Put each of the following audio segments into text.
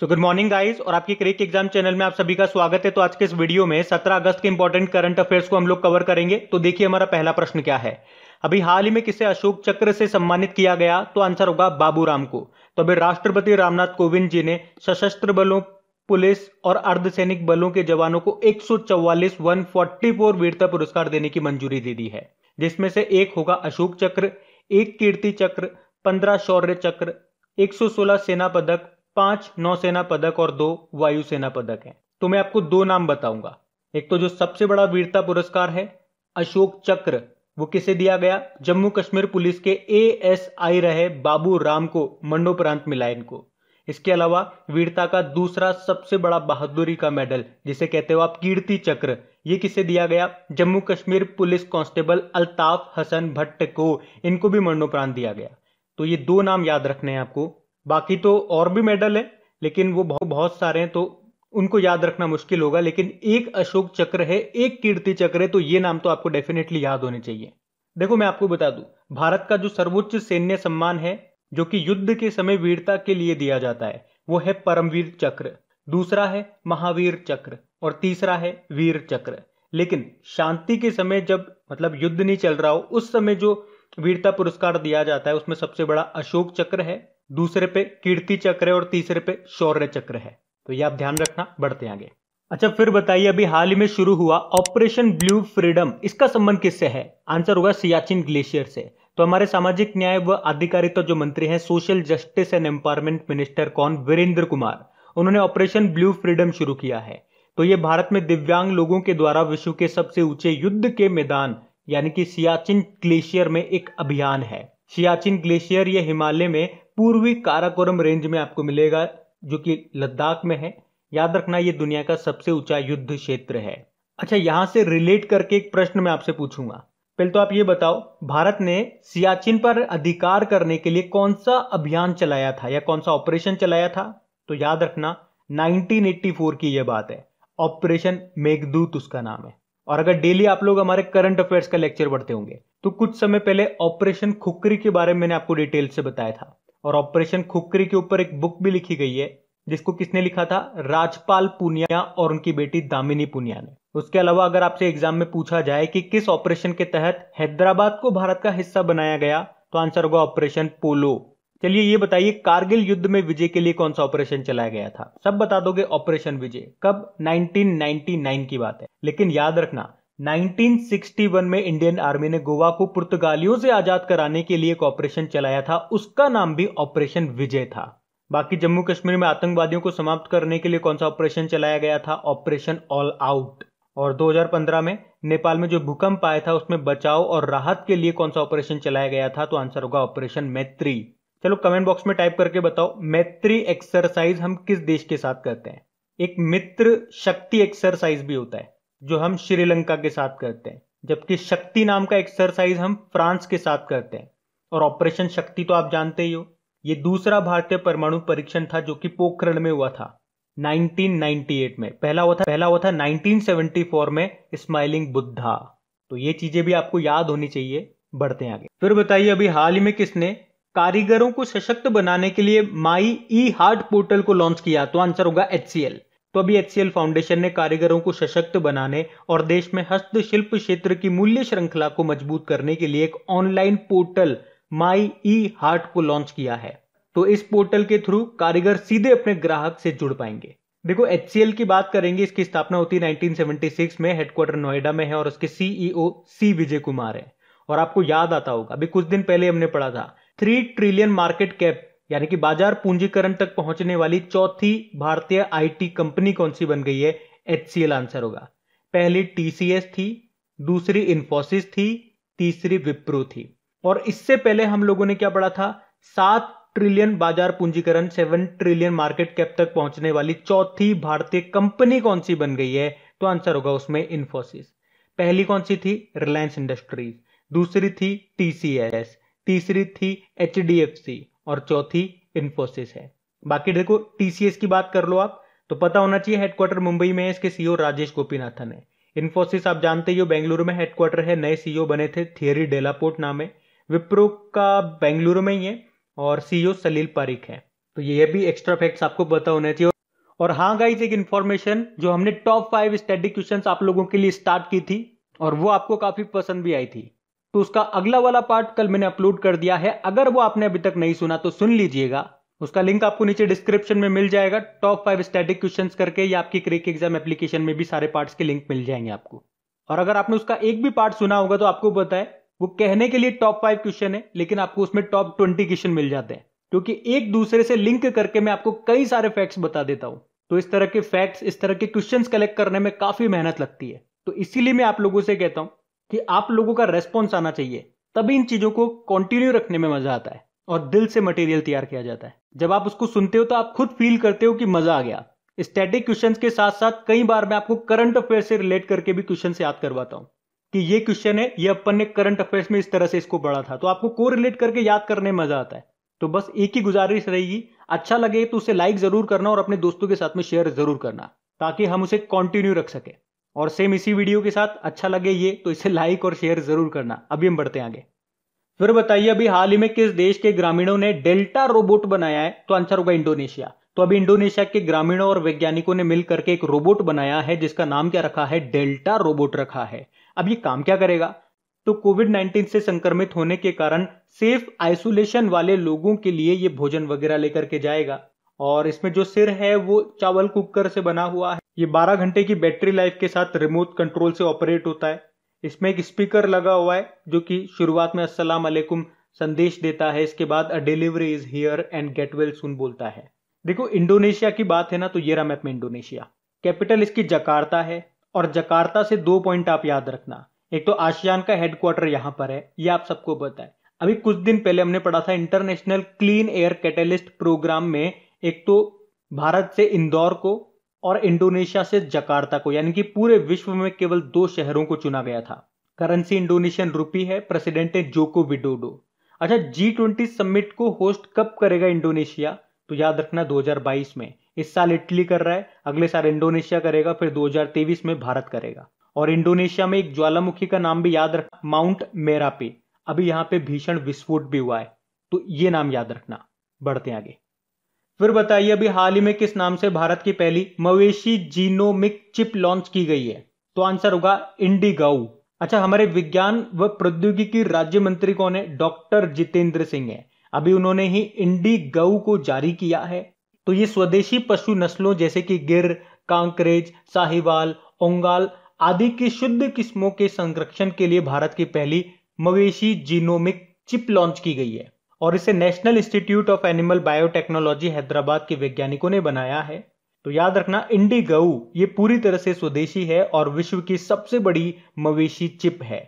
so good morning guys और आपकी crack exam channel में आप सभी का स्वागत है तो आज के इस वीडियो में 17 अगस्त के इंपॉर्टेंट करंट अफेयर्स को हम लोग कवर करेंगे तो देखिए हमारा पहला प्रश्न क्या है अभी हाल ही में किसे अशोक चक्र से सम्मानित किया गया तो आंसर होगा बाबूराम को तो अभी राष्ट्रपति रामनाथ कोविंद जी ने सशस्त्र बलों पुलिस और अर्धसैनिक बलों के जवानों को एक सौ वीरता पुरस्कार देने की मंजूरी दे दी है जिसमें से एक होगा अशोक चक्र एक कीर्ति चक्र पंद्रह शौर्य चक्र 116 सेना पदक पांच नौसेना पदक और दो वायुसेना पदक हैं तो मैं आपको दो नाम बताऊंगा एक तो जो सबसे बड़ा वीरता पुरस्कार है अशोक चक्र वो किसे दिया गया जम्मू कश्मीर पुलिस के ए एस आई रहे बाबू राम को मंडोपरांत मिला इनको इसके अलावा वीरता का दूसरा सबसे बड़ा बहादुरी का मेडल जिसे कहते हो आप कीर्ति चक्र ये किसे दिया गया जम्मू कश्मीर पुलिस कांस्टेबल अल्ताफ हसन भट्ट को इनको भी मरणोपरांत दिया गया तो ये दो नाम याद रखने हैं आपको बाकी तो और भी मेडल है लेकिन वो बहुत बहुत सारे हैं तो उनको याद रखना मुश्किल होगा लेकिन एक अशोक चक्र है एक कीर्ति चक्र है तो ये नाम तो आपको डेफिनेटली याद होने चाहिए देखो मैं आपको बता दू भारत का जो सर्वोच्च सैन्य सम्मान है जो कि युद्ध के समय वीरता के लिए दिया जाता है वो है परमवीर चक्र दूसरा है महावीर चक्र और तीसरा है वीर चक्र लेकिन शांति के समय जब मतलब युद्ध नहीं चल रहा हो उस समय जो वीरता पुरस्कार दिया जाता है उसमें सबसे बड़ा अशोक चक्र है दूसरे पे कीर्ति चक्र है और तीसरे पे शौर्य चक्र है तो ये आप ध्यान रखना बढ़ते आगे अच्छा फिर बताइए अभी हाल ही में शुरू हुआ ऑपरेशन ब्लू फ्रीडम इसका संबंध किससे है आंसर होगा सियाचिन ग्लेशियर से तो हमारे सामाजिक न्याय व अधिकारिता जो मंत्री हैं social justice and empowerment minister कौन वीरेंद्र कुमार उन्होंने ऑपरेशन ब्लू फ्रीडम शुरू किया है तो ये भारत में दिव्यांग लोगों के द्वारा विश्व के सबसे ऊंचे युद्ध के मैदान यानी कि सियाचिन ग्लेशियर में एक अभियान है सियाचिन ग्लेशियर ये हिमालय में पूर्वी काराकोरम रेंज में आपको मिलेगा जो कि लद्दाख में है याद रखना ये दुनिया का सबसे ऊंचा युद्ध क्षेत्र है अच्छा यहां से रिलेट करके एक प्रश्न मैं आपसे पूछूंगा पहले तो आप ये बताओ भारत ने सियाचिन पर अधिकार करने के लिए कौन सा अभियान चलाया था या कौन सा ऑपरेशन चलाया था तो याद रखना 1984 की यह बात है ऑपरेशन मेघदूत उसका नाम है और अगर डेली आप लोग हमारे करंट अफेयर्स का लेक्चर पढ़ते होंगे तो कुछ समय पहले ऑपरेशन खुकरी के बारे में मैंने आपको डिटेल से बताया था और ऑपरेशन खुकरी के ऊपर एक बुक भी लिखी गई है जिसको किसने लिखा था राजपाल पुनिया और उनकी बेटी दामिनी पुनिया ने उसके अलावा अगर आपसे एग्जाम में पूछा जाए कि किस ऑपरेशन के तहत हैदराबाद को भारत का हिस्सा बनाया गया तो आंसर होगा ऑपरेशन पोलो चलिए ये बताइए कारगिल युद्ध में विजय के लिए कौन सा ऑपरेशन चलाया गया था सब बता दोगे ऑपरेशन विजय कब 1999 की बात है लेकिन याद रखना 1961 में इंडियन आर्मी ने गोवा को पुर्तगालियों से आजाद कराने के लिए एक ऑपरेशन चलाया था उसका नाम भी ऑपरेशन विजय था बाकी जम्मू कश्मीर में आतंकवादियों को समाप्त करने के लिए कौन सा ऑपरेशन चलाया गया था ऑपरेशन ऑल आउट और 2015 में नेपाल में जो भूकंप आया था उसमें बचाव और राहत के लिए कौन सा ऑपरेशन चलाया गया था तो आंसर होगा ऑपरेशन मैत्री चलो कमेंट बॉक्स में टाइप करके बताओ मैत्री एक्सरसाइज हम किस देश के साथ करते हैं एक मित्र शक्ति एक्सरसाइज भी होता है जो हम श्रीलंका के साथ करते हैं जबकि शक्ति नाम का एक्सरसाइज हम फ्रांस के साथ करते हैं और ऑपरेशन शक्ति तो आप जानते ही हो ये दूसरा भारतीय परमाणु परीक्षण था जो कि पोखरण में हुआ था 1998 में पहला हुआ था पहला हुआ था 1974 में स्माइलिंग बुद्धा तो ये चीजें भी आपको याद होनी चाहिए बढ़ते हैं आगे फिर बताइए अभी हाल ही में किसने कारीगरों को सशक्त बनाने के लिए माई ई हार्ट पोर्टल को लॉन्च किया तो आंसर होगा एच तो अभी एच फाउंडेशन ने कारीगरों को सशक्त बनाने और देश में हस्तशिल्प क्षेत्र की मूल्य श्रृंखला को मजबूत करने के लिए एक online portal my e heart को लॉन्च किया है तो इस पोर्टल के थ्रू कारीगर सीधे अपने ग्राहक से जुड़ पाएंगे देखो एच की बात करेंगे इसकी स्थापना होती है 1976 में हेडक्वार्टर नोएडा में है और उसके CEO C e Vijay Kumar है और आपको याद आता होगा अभी कुछ दिन पहले हमने पढ़ा था थ्री ट्रिलियन मार्केट कैप यानी कि बाजार पूंजीकरण तक पहुंचने वाली चौथी भारतीय आईटी कंपनी कौन सी बन गई है एच आंसर होगा पहली टीसीएस थी दूसरी इन्फोसिस थी तीसरी विप्रो थी और इससे पहले हम लोगों ने क्या पढ़ा था सात ट्रिलियन बाजार पूंजीकरण सेवन ट्रिलियन मार्केट कैप तक पहुंचने वाली चौथी भारतीय कंपनी कौन सी बन गई है तो आंसर होगा उसमें इन्फोसिस पहली कौन सी थी रिलायंस इंडस्ट्रीज दूसरी थी टीसीएस तीसरी थी एच और चौथी इन्फोसिस है बाकी देखो टीसीएस की बात कर लो आप तो पता होना चाहिए हेडक्वार्टर मुंबई में है इसके सीईओ e राजेश गोपीनाथन है इन्फोसिस आप जानते ही हो बेंगलुरु में हेडक्वार्टर है नए सीईओ e बने थे थियरी डेलापोर्ट नाम है विप्रो का बेंगलुरु में ही है और सीईओ e सलील पारिक है तो ये भी एक्स्ट्रा फैक्ट्स आपको पता होना चाहिए और हाँ गाइज एक इन्फॉर्मेशन जो हमने टॉप फाइव स्टडी क्वेश्चन आप लोगों के लिए स्टार्ट की थी और वो आपको काफी पसंद भी आई थी तो उसका अगला वाला पार्ट कल मैंने अपलोड कर दिया है अगर वो आपने अभी तक नहीं सुना तो सुन लीजिएगा उसका लिंक आपको नीचे डिस्क्रिप्शन में मिल जाएगा टॉप फाइव स्टैटिक क्वेश्चंस करके या आपकी क्रिक एग्जाम एप्लीकेशन में भी सारे पार्ट्स के लिंक मिल जाएंगे आपको और अगर आपने उसका एक भी पार्ट सुना होगा तो आपको पता है वो कहने के लिए टॉप फाइव क्वेश्चन है लेकिन आपको उसमें टॉप ट्वेंटी क्वेश्चन मिल जाते हैं क्योंकि एक दूसरे से लिंक करके मैं आपको कई सारे फैक्ट्स बता देता हूँ तो इस तरह के फैक्ट्स इस तरह के क्वेश्चन कलेक्ट करने में काफी मेहनत लगती है तो इसीलिए मैं आप लोगों से कहता हूँ कि आप लोगों का रेस्पॉन्स आना चाहिए तभी इन चीज़ों को कंटिन्यू रखने में मज़ा आता है और दिल से मटेरियल तैयार किया जाता है जब आप उसको सुनते हो तो आप खुद फील करते हो कि मज़ा आ गया स्टैटिक क्वेश्चन के साथ साथ कई बार मैं आपको करंट अफेयर से रिलेट करके भी क्वेश्चन याद करवाता हूँ कि ये क्वेश्चन है ये अपन ने करंट अफेयर्स में इस तरह से इसको पढ़ा था तो आपको को रिलेट करके याद करने में मजा आता है तो बस एक ही गुजारिश रहेगी अच्छा लगे तो उसे लाइक जरूर करना और अपने दोस्तों के साथ में शेयर जरूर करना ताकि हम उसे कंटिन्यू रख सके और सेम इसी वीडियो के साथ अच्छा लगे ये तो इसे लाइक और शेयर जरूर करना अभी हम बढ़ते आगे फिर बताइए अभी हाल ही में किस देश के ग्रामीणों ने डेल्टा रोबोट बनाया है तो आंसर होगा इंडोनेशिया तो अभी इंडोनेशिया के ग्रामीणों और वैज्ञानिकों ने मिल करके एक रोबोट बनाया है जिसका नाम क्या रखा है डेल्टा रोबोट रखा है अब ये काम क्या करेगा तो कोविड 19 से संक्रमित होने के कारण सेफ आइसोलेशन वाले लोगों के लिए ये भोजन वगैरह लेकर के जाएगा और इसमें जो सिर है वो चावल कुकर से बना हुआ है ये 12 घंटे की बैटरी लाइफ के साथ रिमोट कंट्रोल से ऑपरेट होता है इसमें एक स्पीकर लगा हुआ है जो कि शुरुआत में असलम संदेश देता है इसके बाद a delivery is here and get well soon बोलता है देखो इंडोनेशिया की बात है ना तो ये रहा मैप में इंडोनेशिया कैपिटल इसकी जकार्ता है और जकार्ता से दो पॉइंट आप याद रखना एक तो आशियान का हेडक्वार्टर यहाँ पर है ये आप सबको पता है अभी कुछ दिन पहले हमने पढ़ा था international clean air catalyst programme में एक तो भारत से इंदौर को और इंडोनेशिया से जकार्ता को यानी कि पूरे विश्व में केवल दो शहरों को चुना गया था करेंसी इंडोनेशियन रूपी है प्रेसिडेंट है जोको विडोडो अच्छा जी ट्वेंटी समिट को होस्ट कब करेगा इंडोनेशिया तो याद रखना 2022 में इस साल इटली कर रहा है अगले साल इंडोनेशिया करेगा फिर 2023 में भारत करेगा और इंडोनेशिया में एक ज्वालामुखी का नाम भी याद रखना माउंट मेरापे अभी यहाँ पे भीषण विस्फोट भी हुआ है तो ये नाम याद रखना बढ़ते आगे फिर बताइए अभी हाल ही में किस नाम से भारत की पहली मवेशी जीनोमिक चिप लॉन्च की गई है तो आंसर होगा इंडिगाउ अच्छा हमारे विज्ञान व प्रौद्योगिकी राज्य मंत्री कौन है डॉक्टर जितेंद्र सिंह है अभी उन्होंने ही इंडी गऊ को जारी किया है तो ये स्वदेशी पशु नस्लों जैसे कि गिर कांकरेज साहिवाल ओंगाल आदि की शुद्ध किस्मों के संरक्षण के लिए भारत की पहली मवेशी जीनोमिक चिप लॉन्च की गई है और इसे national institute of animal biotechnology Hyderabad के वैज्ञानिकों ने बनाया है तो याद रखना इंडी गऊ ये पूरी तरह से स्वदेशी है और विश्व की सबसे बड़ी मवेशी चिप है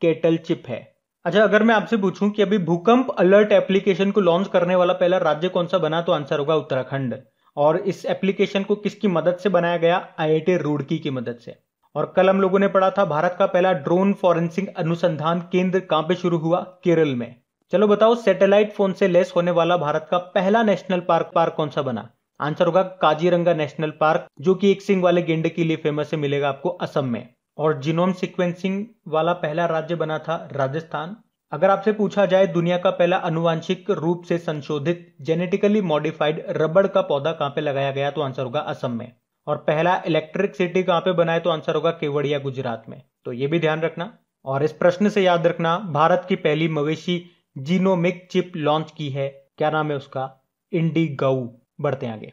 केटल चिप है अच्छा अगर मैं आपसे पूछूं कि अभी भूकंप अलर्ट एप्लीकेशन को लॉन्च करने वाला पहला राज्य कौन सा बना तो आंसर होगा उत्तराखंड और इस एप्लीकेशन को किसकी मदद से बनाया गया आई रुड़की की मदद से और कल हम लोगों ने पढ़ा था भारत का पहला ड्रोन फॉरेंसिक अनुसंधान केंद्र कहां पे शुरू हुआ केरल में चलो बताओ सैटेलाइट फोन से लेस होने वाला भारत का पहला नेशनल पार्क पार्क कौन सा बना आंसर होगा काजीरंगा नेशनल पार्क जो कि एक सिंह वाले गेंडे के लिए फेमस है मिलेगा आपको असम में और जीनोम सिक्वेंसिंग वाला पहला राज्य बना था राजस्थान अगर आपसे पूछा जाए दुनिया का पहला अनुवांशिक रूप से संशोधित जेनेटिकली मॉडिफाइड रबड़ का पौधा कहां पे लगाया गया तो आंसर होगा असम में और पहला इलेक्ट्रिक सिटी कहां पे बनाए तो आंसर होगा केवड़िया गुजरात में तो ये भी ध्यान रखना और इस प्रश्न से याद रखना भारत की पहली मवेशी जीनोमिक चिप लॉन्च की है क्या नाम है उसका इंडी गऊ बढ़ते आगे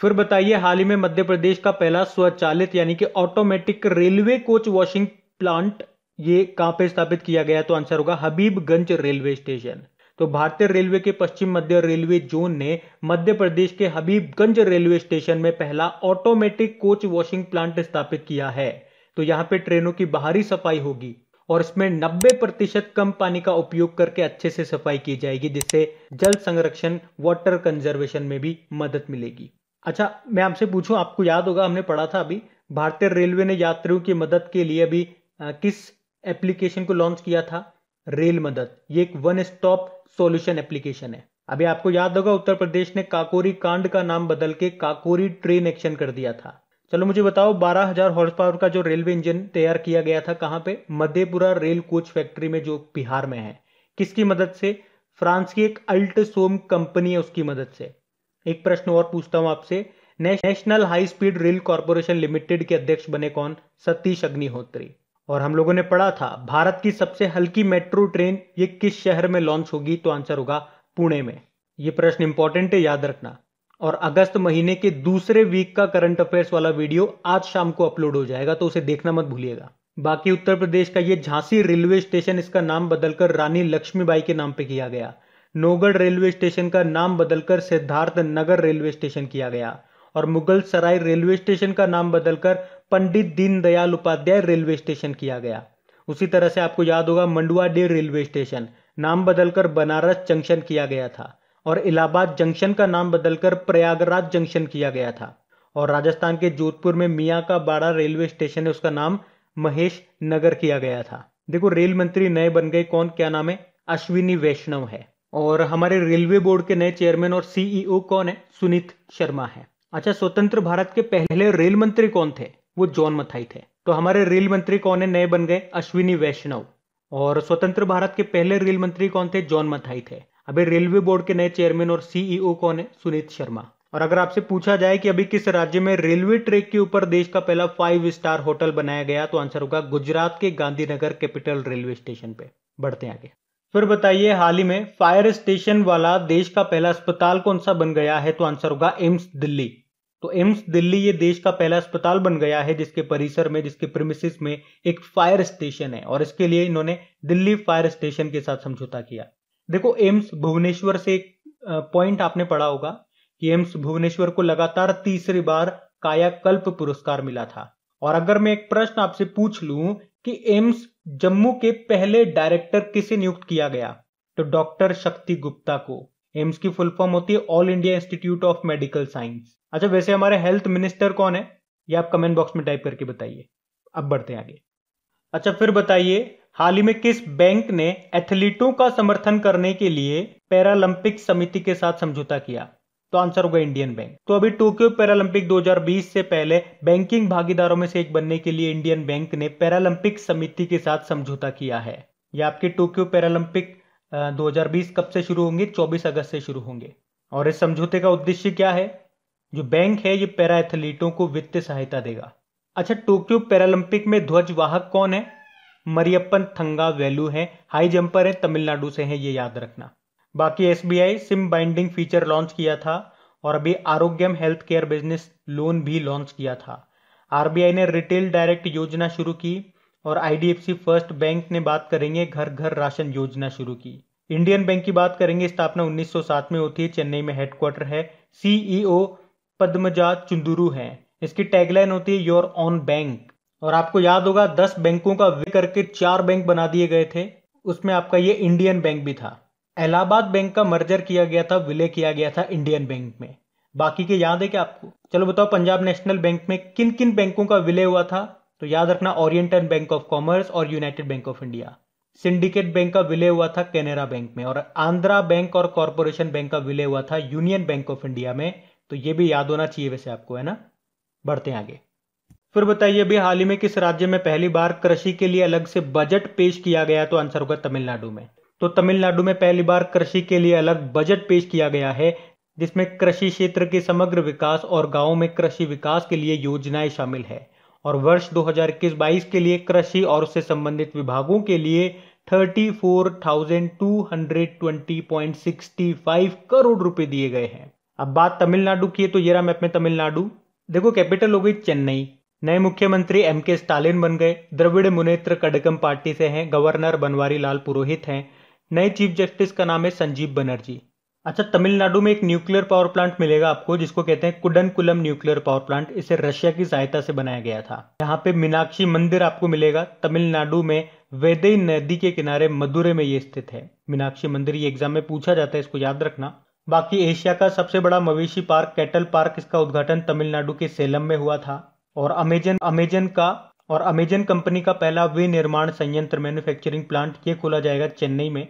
फिर बताइए हाल ही में मध्य प्रदेश का पहला स्वचालित यानी कि automatic railway coach washing plant ये कहां पे स्थापित किया गया तो आंसर होगा हबीबगंज रेलवे स्टेशन तो भारतीय रेलवे के पश्चिम मध्य रेलवे जोन ने मध्य प्रदेश के हबीबगंज रेलवे स्टेशन में पहला ऑटोमेटिक कोच वॉशिंग प्लांट स्थापित किया है तो यहां पे ट्रेनों की बाहरी सफाई होगी और इसमें 90 प्रतिशत कम पानी का उपयोग करके अच्छे से सफाई की जाएगी जिससे जल संरक्षण वाटर कंजर्वेशन में भी मदद मिलेगी अच्छा मैं आपसे पूछूं आपको याद होगा हमने पढ़ा था अभी भारतीय रेलवे ने यात्रियों की मदद के लिए अभी आ, किस एप्लीकेशन को लॉन्च किया था रेल मदद ये एक वन स्टॉप सॉल्यूशन एप्लीकेशन है अभी आपको याद होगा उत्तर प्रदेश ने काकोरी कांड का नाम बदल के काकोरी ट्रेन एक्शन कर दिया था चलो मुझे बताओ 12000 हॉर्स पावर का जो रेलवे इंजन तैयार किया गया था कहां पे मधेपुरा रेल कोच फैक्ट्री में जो बिहार में है किसकी मदद से फ्रांस की एक अल्टसोम कंपनी है उसकी मदद से एक प्रश्न और पूछता हूं आपसे national high speed rail corporation limited के अध्यक्ष बने कौन सतीश अग्निहोत्री और हम लोगों ने पढ़ा था भारत की सबसे हल्की मेट्रो ट्रेन ये किस शहर में लॉन्च होगी तो आंसर होगा पुणे में ये प्रश्न इंपॉर्टेंट है याद रखना और अगस्त महीने के दूसरे वीक का करंट अफेयर्स वाला वीडियो आज शाम को अपलोड हो जाएगा तो उसे देखना मत भूलिएगा बाकी उत्तर प्रदेश का ये झांसी रेलवे स्टेशन इसका नाम बदलकर रानी लक्ष्मीबाई के नाम पे किया गया नोगढ़ रेलवे स्टेशन का नाम बदलकर सिद्धार्थ नगर रेलवे स्टेशन किया गया और मुगल सराय रेलवे स्टेशन का नाम बदलकर पंडित दीनदयाल उपाध्याय रेलवे स्टेशन किया गया उसी तरह से आपको याद होगा मंडुआ डे रेलवे स्टेशन नाम बदलकर बनारस जंक्शन किया गया था और इलाहाबाद जंक्शन का नाम बदलकर प्रयागराज जंक्शन किया गया था और राजस्थान के जोधपुर में मियाँ का बाड़ा रेलवे स्टेशन है उसका नाम महेश नगर किया गया था देखो रेल मंत्री नए बन गए कौन क्या नाम है अश्विनी वैष्णव है और हमारे रेलवे बोर्ड के नए चेयरमैन और सीईओ e कौन है सुनीत शर्मा है अच्छा स्वतंत्र भारत के पहले रेल मंत्री कौन थे वो जॉन मथाई थे तो हमारे रेल मंत्री कौन है नए बन गए अश्विनी वैष्णव और स्वतंत्र भारत के पहले रेल मंत्री कौन थे जॉन मथाई थे अभी रेलवे बोर्ड के नए चेयरमैन और सीईओ e कौन है सुनीत शर्मा और अगर आपसे पूछा जाए कि अभी किस राज्य में रेलवे ट्रैक के ऊपर देश का पहला फाइव स्टार होटल बनाया गया तो आंसर होगा गुजरात के गांधीनगर कैपिटल रेलवे स्टेशन पे बढ़ते आगे फिर बताइए हाल ही में फायर स्टेशन वाला देश का पहला अस्पताल कौन सा बन गया है तो आंसर होगा एम्स दिल्ली तो एम्स दिल्ली ये देश का पहला अस्पताल बन गया है जिसके परिसर में जिसके प्रमिसिस में एक फायर स्टेशन है और इसके लिए इन्होंने दिल्ली फायर स्टेशन के साथ समझौता किया देखो एम्स भुवनेश्वर से एक पॉइंट आपने पढ़ा होगा कि एम्स भुवनेश्वर को लगातार तीसरी बार कायाकल्प पुरस्कार मिला था और अगर मैं एक प्रश्न आपसे पूछ लूं कि एम्स जम्मू के पहले डायरेक्टर किसे नियुक्त किया गया तो डॉक्टर शक्ति गुप्ता को एम्स की फुल फॉर्म होती है all India institute of medical science अच्छा वैसे हमारे हेल्थ मिनिस्टर कौन है ये आप कमेंट बॉक्स में टाइप करके बताइए अब बढ़ते हैं आगे अच्छा फिर बताइए हाल ही में किस बैंक ने एथलीटों का समर्थन करने के लिए पैरालंपिक समिति के साथ समझौता किया तो आंसर होगा इंडियन बैंक तो अभी टोक्यो पैरालंपिक 2020 से पहले बैंकिंग भागीदारों में से एक बनने के लिए इंडियन बैंक ने पैरालंपिक समिति के साथ समझौता किया है यह आपके टोक्यो पैरालंपिक 2020 कब से शुरू होंगे 24 अगस्त से शुरू होंगे और इस समझौते का उद्देश्य क्या है जो बैंक है ये पैरा एथलीटों को वित्तीय सहायता देगा अच्छा टोक्यो पैरालंपिक में ध्वजवाहक कौन है मरियप्पन थंगा वैल्यू है हाई जंपर है तमिलनाडु से है ये याद रखना बाकी S SIM binding feature launch किया था और अभी Arogyam health care business loan भी लॉन्च किया था आरबीआई ने रिटेल डायरेक्ट योजना शुरू की और आई फर्स्ट बैंक ने बात करेंगे घर घर राशन योजना शुरू की इंडियन बैंक की बात करेंगे स्थापना 1907 में होती है चेन्नई में हेडक्वार्टर है सीईओ पद्मजा चुंदुरु है इसकी टैगलाइन होती है योर ऑन बैंक और आपको याद होगा दस बैंकों का वे करके चार बैंक बना दिए गए थे उसमें आपका ये इंडियन बैंक भी था इलाहाबाद बैंक का मर्जर किया गया था विलय किया गया था इंडियन बैंक में बाकी के याद है क्या आपको चलो बताओ पंजाब नेशनल बैंक में किन किन बैंकों का विलय हुआ था तो याद रखना ओरिएंटल बैंक ऑफ कॉमर्स और united bank of India syndicate bank का विलय हुआ था कैनरा बैंक में और आंध्रा बैंक और कॉरपोरेशन बैंक का विलय हुआ था यूनियन बैंक ऑफ इंडिया में तो ये भी याद होना चाहिए वैसे आपको है ना बढ़ते हैं आगे फिर बताइए अभी हाल ही में किस राज्य में पहली बार कृषि के लिए अलग से बजट पेश किया गया तो आंसर होगा तमिलनाडु में तो तमिलनाडु में पहली बार कृषि के लिए अलग बजट पेश किया गया है जिसमें कृषि क्षेत्र के समग्र विकास और गाँव में कृषि विकास के लिए योजनाएं शामिल है और वर्ष 2021-22 के लिए कृषि और उससे संबंधित विभागों के लिए 34,220.65 करोड़ रुपए दिए गए हैं अब बात तमिलनाडु की है तो येरा मैप में तमिलनाडु देखो कैपिटल हो गई चेन्नई नए मुख्यमंत्री एम के स्टालिन बन गए द्रविड़ मुनेत्र कडकम पार्टी से हैं गवर्नर बनवारी लाल पुरोहित हैं नए चीफ जस्टिस का नाम है संजीव बनर्जी अच्छा तमिलनाडु में एक न्यूक्लियर पावर प्लांट मिलेगा आपको जिसको कहते हैं कुडनकुलम न्यूक्लियर पावर प्लांट इसे रशिया की सहायता से बनाया गया था यहाँ पे मीनाक्षी मंदिर आपको मिलेगा तमिलनाडु में वेदई नदी के किनारे मदुरे में ये स्थित है मीनाक्षी मंदिर ये एग्जाम में पूछा जाता है इसको याद रखना बाकी एशिया का सबसे बड़ा मवेशी पार्क कैटल पार्क इसका उद्घाटन तमिलनाडु के सेलम में हुआ था और अमेजन अमेजन का और अमेजन कंपनी का पहला विनिर्माण संयंत्र मैन्युफैक्चरिंग प्लांट ये खोला जाएगा चेन्नई में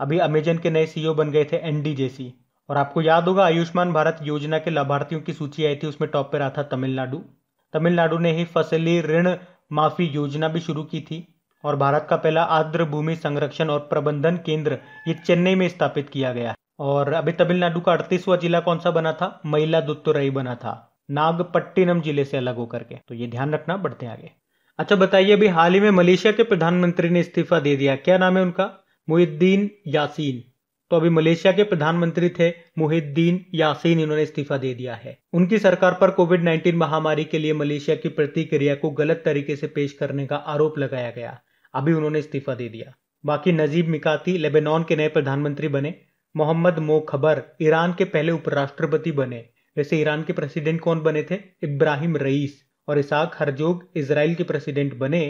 अभी अमेजन के नए सीईओ e बन गए थे एनडी जेसी और आपको याद होगा आयुष्मान भारत योजना के लाभार्थियों की सूची आई थी उसमें टॉप पर रहा था तमिलनाडु तमिलनाडु ने ही फसली ऋण माफी योजना भी शुरू की थी और भारत का पहला आर्द्र भूमि संरक्षण और प्रबंधन केंद्र ये चेन्नई में स्थापित किया गया और अभी तमिलनाडु का अड़तीसवा जिला कौन सा बना था महिला दुत्तुरई बना था नागपट्टिनम जिले से अलग होकर के तो ये ध्यान रखना बढ़ते आगे अच्छा बताइए अभी हाल ही में मलेशिया के प्रधानमंत्री ने इस्तीफा दे दिया क्या नाम है उनका मुहिद्दीन यासीन तो अभी मलेशिया के प्रधानमंत्री थे मुहिद्दीन यासीन इन्होंने इस्तीफा दे दिया है उनकी सरकार पर कोविड 19 महामारी के लिए मलेशिया की प्रतिक्रिया को गलत तरीके से पेश करने का आरोप लगाया गया अभी उन्होंने इस्तीफा दे दिया बाकी नजीब मिकाती लेबेनॉन के नए प्रधानमंत्री बने मोहम्मद मोखबर ईरान के पहले उपराष्ट्रपति बने जैसे ईरान के प्रेसिडेंट कौन बने थे इब्राहिम रईस और इसाक हरजोग इसराइल के प्रेसिडेंट बने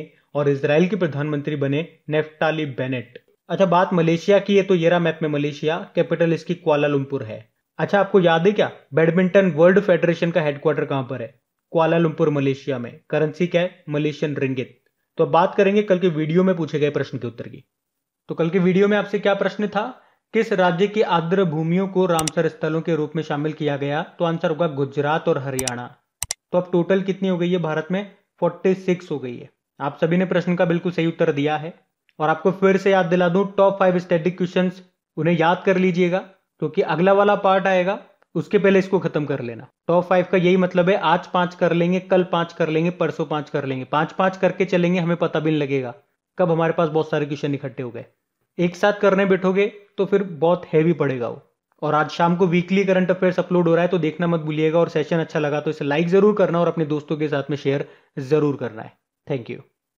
और इसराइल के प्रधानमंत्री बने नेफ्टाली बेनेट अच्छा बात मलेशिया की है तो येरा मैप में मलेशिया कैपिटल इसकी क्वालालंपुर है अच्छा आपको याद है क्या बैडमिंटन वर्ल्ड फेडरेशन का हेडक्वार्टर कहां पर है क्वालालंपुर मलेशिया में करेंसी क्या है मलेशियन रिंगित तो अब बात करेंगे कल के वीडियो में पूछे गए प्रश्न के उत्तर की तो कल के वीडियो में आपसे क्या प्रश्न था किस राज्य की आर्द्र भूमियों को रामसर स्थलों के रूप में शामिल किया गया तो आंसर होगा गुजरात और हरियाणा तो अब टोटल कितनी हो गई है भारत में 46 हो गई है आप सभी ने प्रश्न का बिल्कुल सही उत्तर दिया है और आपको फिर से याद दिला दूं टॉप फाइव स्टैटिक क्वेश्चन उन्हें याद कर लीजिएगा क्योंकि तो अगला वाला पार्ट आएगा उसके पहले इसको खत्म कर लेना टॉप फाइव का यही मतलब है आज पांच कर लेंगे कल पांच कर लेंगे परसों पांच कर लेंगे पांच पांच करके चलेंगे हमें पता भी नहीं लगेगा कब हमारे पास बहुत सारे क्वेश्चन इकट्ठे हो गए एक साथ करने बैठोगे तो फिर बहुत हैवी पड़ेगा वो और आज शाम को वीकली करंट अफेयर्स अपलोड हो रहा है तो देखना मत भूलिएगा और सेशन अच्छा लगा तो इसे लाइक ज़रूर करना और अपने दोस्तों के साथ में शेयर ज़रूर करना है थैंक यू